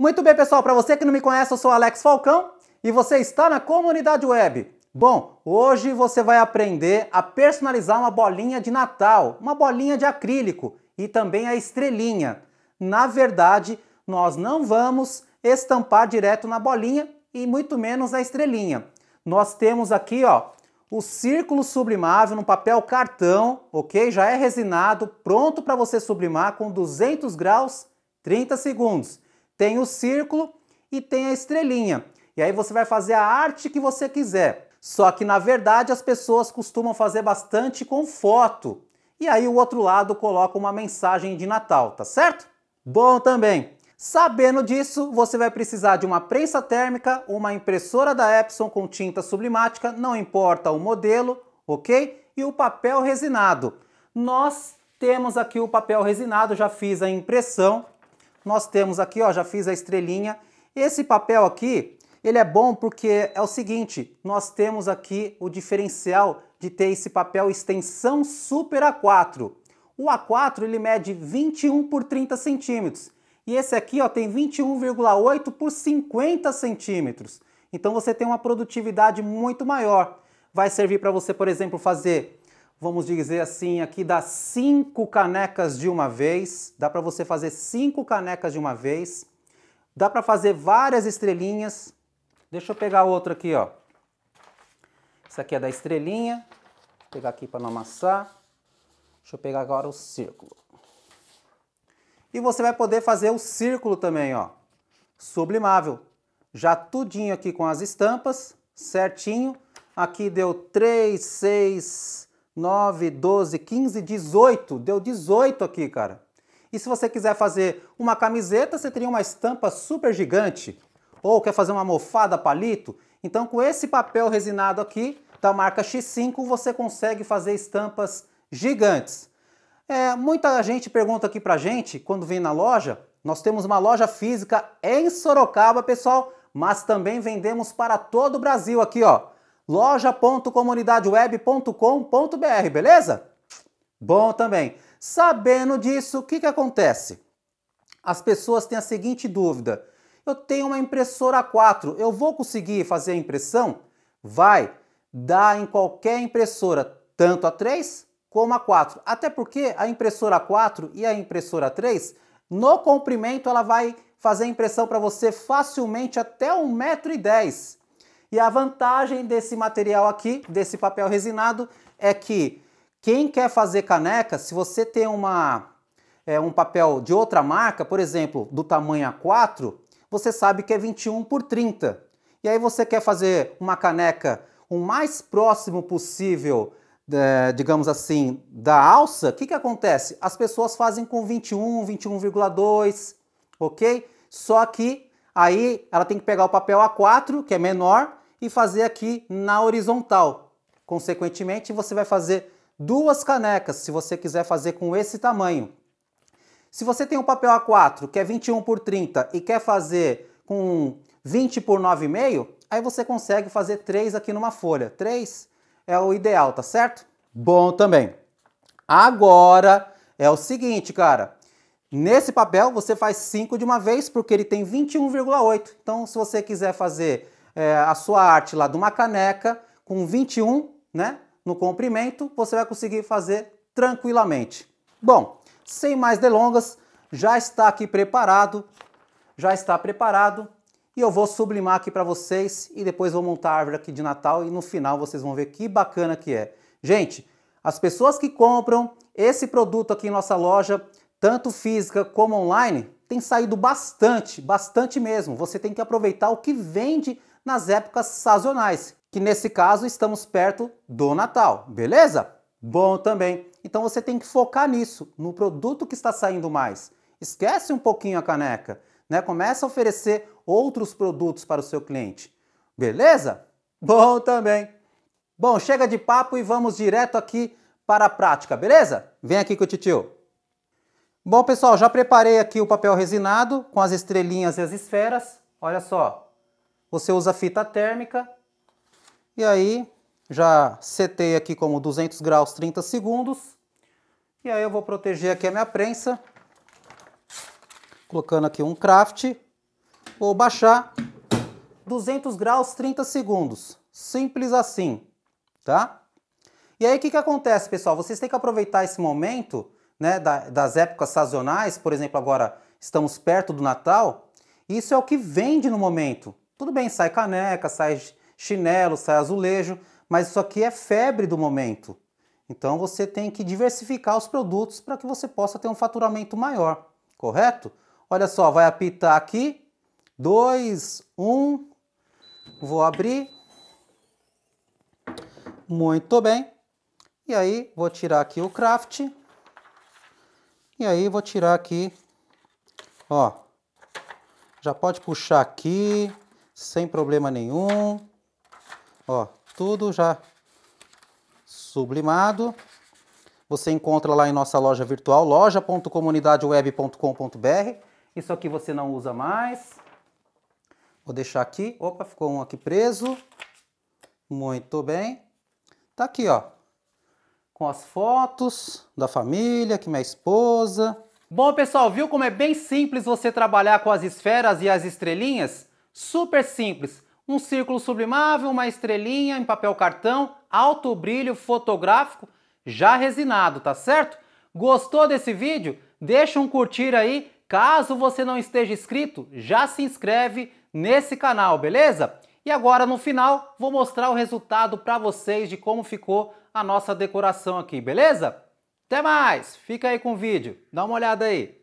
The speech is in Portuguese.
Muito bem, pessoal, para você que não me conhece, eu sou Alex Falcão e você está na comunidade web. Bom, hoje você vai aprender a personalizar uma bolinha de Natal, uma bolinha de acrílico e também a estrelinha. Na verdade, nós não vamos estampar direto na bolinha e muito menos na estrelinha. Nós temos aqui, ó, o círculo sublimável no papel cartão, ok? Já é resinado, pronto para você sublimar com 200 graus, 30 segundos tem o círculo e tem a estrelinha. E aí você vai fazer a arte que você quiser. Só que na verdade as pessoas costumam fazer bastante com foto. E aí o outro lado coloca uma mensagem de Natal, tá certo? Bom também. Sabendo disso, você vai precisar de uma prensa térmica, uma impressora da Epson com tinta sublimática, não importa o modelo, ok? E o papel resinado. Nós temos aqui o papel resinado, já fiz a impressão, nós temos aqui, ó, já fiz a estrelinha. Esse papel aqui, ele é bom porque é o seguinte, nós temos aqui o diferencial de ter esse papel extensão super A4. O A4 ele mede 21 por 30 centímetros e esse aqui ó, tem 21,8 por 50 centímetros. Então você tem uma produtividade muito maior. Vai servir para você, por exemplo, fazer vamos dizer assim, aqui dá cinco canecas de uma vez. Dá para você fazer cinco canecas de uma vez. Dá para fazer várias estrelinhas. Deixa eu pegar outra aqui, ó. Essa aqui é da estrelinha. Vou pegar aqui para não amassar. Deixa eu pegar agora o círculo. E você vai poder fazer o círculo também, ó. Sublimável. Já tudinho aqui com as estampas, certinho. Aqui deu 3, 6, 9, 12, 15, 18. Deu 18 aqui, cara. E se você quiser fazer uma camiseta, você teria uma estampa super gigante. Ou quer fazer uma almofada palito? Então com esse papel resinado aqui, da marca X5, você consegue fazer estampas gigantes. É, muita gente pergunta aqui pra gente, quando vem na loja, nós temos uma loja física em Sorocaba, pessoal, mas também vendemos para todo o Brasil aqui, ó loja.comunidadeweb.com.br, beleza? Bom também. Sabendo disso, o que, que acontece? As pessoas têm a seguinte dúvida: eu tenho uma impressora 4, eu vou conseguir fazer a impressão? Vai, dá em qualquer impressora, tanto a 3 como a 4. Até porque a impressora 4 e a impressora 3, no comprimento, ela vai fazer a impressão para você facilmente até 1,10m. E a vantagem desse material aqui, desse papel resinado, é que quem quer fazer caneca, se você tem uma, é, um papel de outra marca, por exemplo, do tamanho A4, você sabe que é 21 por 30. E aí você quer fazer uma caneca o mais próximo possível, é, digamos assim, da alça, o que, que acontece? As pessoas fazem com 21, 21,2, ok? Só que aí ela tem que pegar o papel A4, que é menor, e fazer aqui na horizontal. Consequentemente, você vai fazer duas canecas, se você quiser fazer com esse tamanho. Se você tem um papel A4, que é 21 por 30, e quer fazer com 20 por 9,5, aí você consegue fazer três aqui numa folha. Três é o ideal, tá certo? Bom também. Agora é o seguinte, cara. Nesse papel você faz 5 de uma vez, porque ele tem 21,8. Então, se você quiser fazer é, a sua arte lá de uma caneca com 21 né, no comprimento, você vai conseguir fazer tranquilamente. Bom, sem mais delongas, já está aqui preparado, já está preparado e eu vou sublimar aqui para vocês e depois vou montar a árvore aqui de Natal e no final vocês vão ver que bacana que é. Gente, as pessoas que compram esse produto aqui em nossa loja, tanto física como online, tem saído bastante, bastante mesmo. Você tem que aproveitar o que vende nas épocas sazonais, que nesse caso estamos perto do Natal, beleza? Bom também. Então você tem que focar nisso, no produto que está saindo mais. Esquece um pouquinho a caneca, né? Começa a oferecer outros produtos para o seu cliente. Beleza? Bom também. Bom, chega de papo e vamos direto aqui para a prática, beleza? Vem aqui com o titio. Bom, pessoal, já preparei aqui o papel resinado com as estrelinhas e as esferas. Olha só, você usa fita térmica e aí já setei aqui como 200 graus 30 segundos. E aí eu vou proteger aqui a minha prensa, colocando aqui um craft. Vou baixar 200 graus 30 segundos. Simples assim, tá? E aí o que, que acontece, pessoal? Vocês têm que aproveitar esse momento né, das épocas sazonais, por exemplo, agora estamos perto do Natal. Isso é o que vende no momento. Tudo bem, sai caneca, sai chinelo, sai azulejo, mas isso aqui é febre do momento. Então você tem que diversificar os produtos para que você possa ter um faturamento maior, correto? Olha só, vai apitar aqui. 2, 1. Um. Vou abrir. Muito bem. E aí vou tirar aqui o craft. E aí vou tirar aqui, ó. Já pode puxar aqui, sem problema nenhum. Ó, tudo já sublimado. Você encontra lá em nossa loja virtual, loja.comunidadeweb.com.br. Isso aqui você não usa mais. Vou deixar aqui. Opa, ficou um aqui preso. Muito bem. Tá aqui, ó. Com as fotos da família, que minha esposa. Bom, pessoal, viu como é bem simples você trabalhar com as esferas e as estrelinhas? Super simples, um círculo sublimável, uma estrelinha em papel cartão, alto brilho fotográfico, já resinado, tá certo? Gostou desse vídeo? Deixa um curtir aí, caso você não esteja inscrito, já se inscreve nesse canal, beleza? E agora no final vou mostrar o resultado para vocês de como ficou a nossa decoração aqui, beleza? Até mais! Fica aí com o vídeo, dá uma olhada aí!